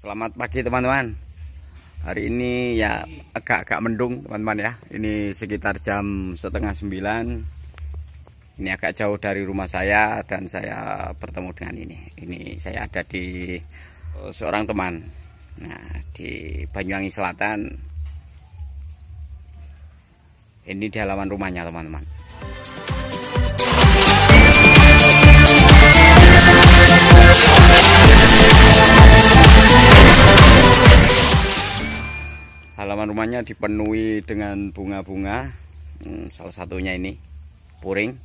Selamat pagi teman-teman Hari ini ya agak-agak mendung teman-teman ya Ini sekitar jam setengah sembilan Ini agak jauh dari rumah saya Dan saya bertemu dengan ini Ini saya ada di eh, seorang teman Nah di Banyuwangi Selatan Ini di halaman rumahnya teman-teman halaman rumahnya dipenuhi dengan bunga-bunga hmm, salah satunya ini puring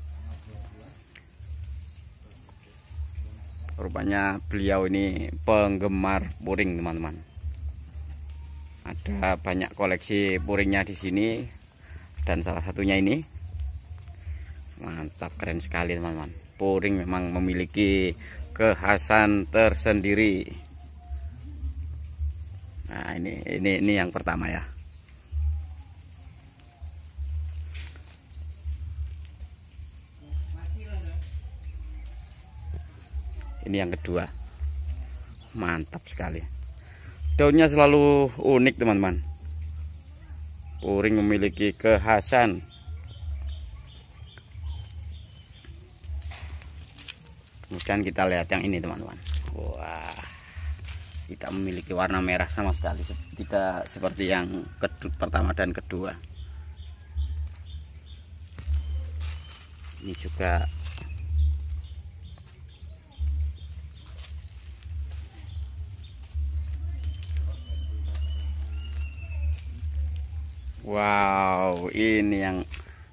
rupanya beliau ini penggemar puring teman-teman ada banyak koleksi puringnya di sini dan salah satunya ini mantap keren sekali teman-teman puring memang memiliki kekhasan tersendiri Nah, ini ini ini yang pertama ya. Ini yang kedua. Mantap sekali. Daunnya selalu unik, teman-teman. Puring memiliki kekhasan. Kemudian kita lihat yang ini, teman-teman. Wah tidak memiliki warna merah sama sekali tidak seperti yang kedua, pertama dan kedua ini juga Wow ini yang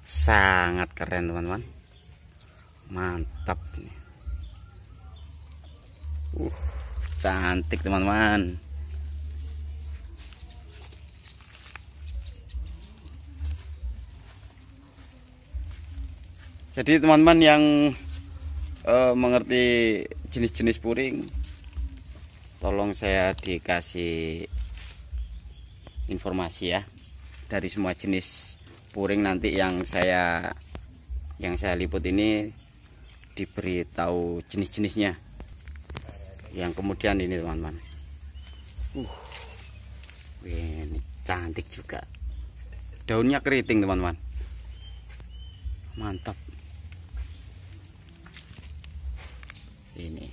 sangat keren teman-teman mantap nih uh cantik teman-teman jadi teman-teman yang uh, mengerti jenis-jenis puring tolong saya dikasih informasi ya dari semua jenis puring nanti yang saya yang saya liput ini diberitahu jenis-jenisnya yang kemudian ini teman-teman uh ini cantik juga daunnya keriting teman-teman mantap ini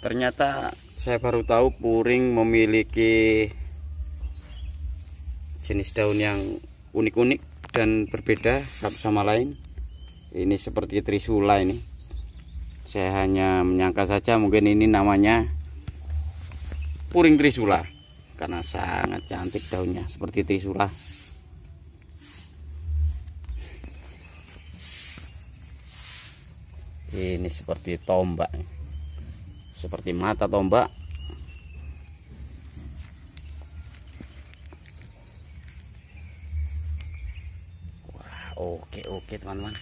ternyata saya baru tahu puring memiliki jenis daun yang unik-unik dan berbeda satu sama lain ini seperti trisula ini saya hanya menyangka saja mungkin ini namanya puring trisula karena sangat cantik daunnya seperti trisula ini seperti tombak seperti mata tombak Wah, oke oke teman-teman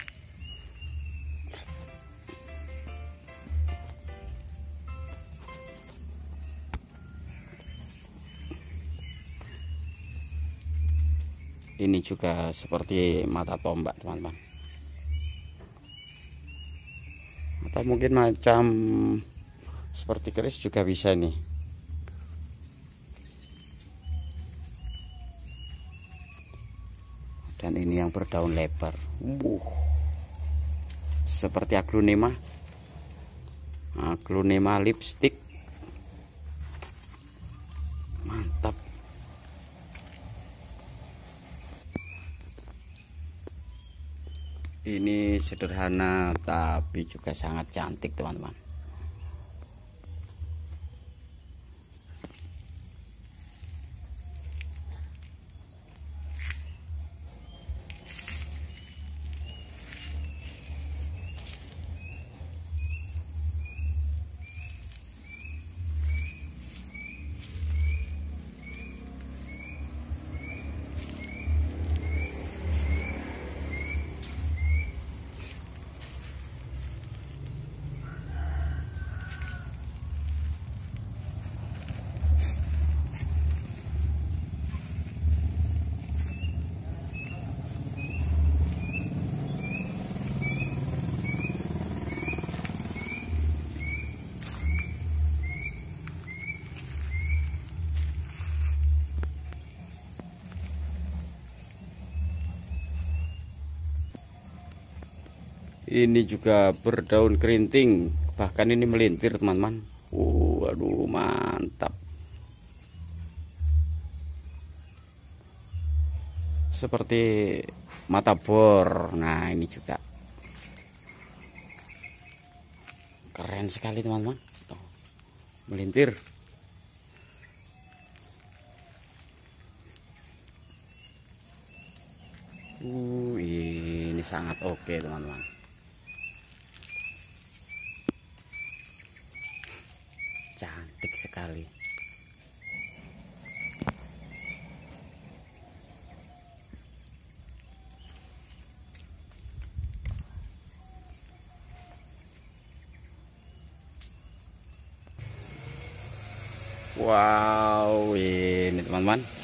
ini juga seperti mata tombak teman-teman atau mungkin macam seperti keris juga bisa nih dan ini yang berdaun lebar uh, seperti aglonema aglonema lipstick ini sederhana tapi juga sangat cantik teman-teman ini juga berdaun kerinting bahkan ini melintir teman-teman uh, mantap seperti mata bor nah ini juga keren sekali teman-teman melintir uh, ini sangat oke okay, teman-teman sekali Wow ini teman-teman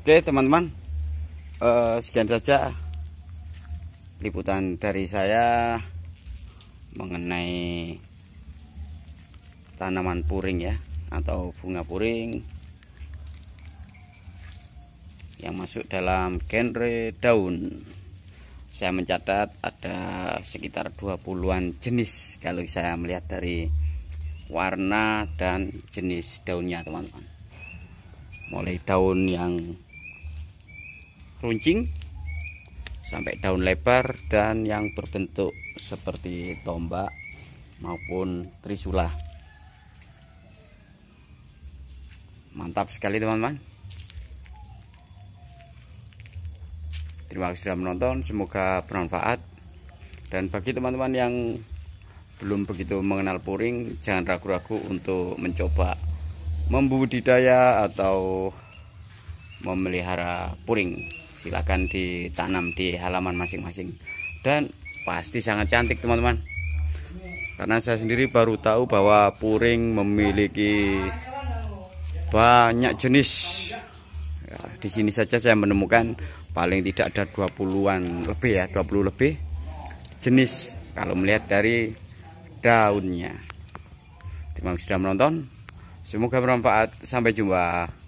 Oke teman-teman uh, Sekian saja Liputan dari saya Mengenai Tanaman puring ya Atau bunga puring Yang masuk dalam genre daun Saya mencatat ada sekitar 20an jenis Kalau saya melihat dari warna dan jenis daunnya teman-teman mulai daun yang runcing sampai daun lebar dan yang berbentuk seperti tombak maupun trisula mantap sekali teman-teman terima kasih sudah menonton semoga bermanfaat dan bagi teman-teman yang belum begitu mengenal puring jangan ragu-ragu untuk mencoba membudidaya atau memelihara puring silakan ditanam di halaman masing-masing dan pasti sangat cantik teman-teman karena saya sendiri baru tahu bahwa puring memiliki banyak jenis ya, di sini saja saya menemukan paling tidak ada 20-an lebih ya 20 lebih jenis kalau melihat dari daunnya terima kasih sudah menonton semoga bermanfaat sampai jumpa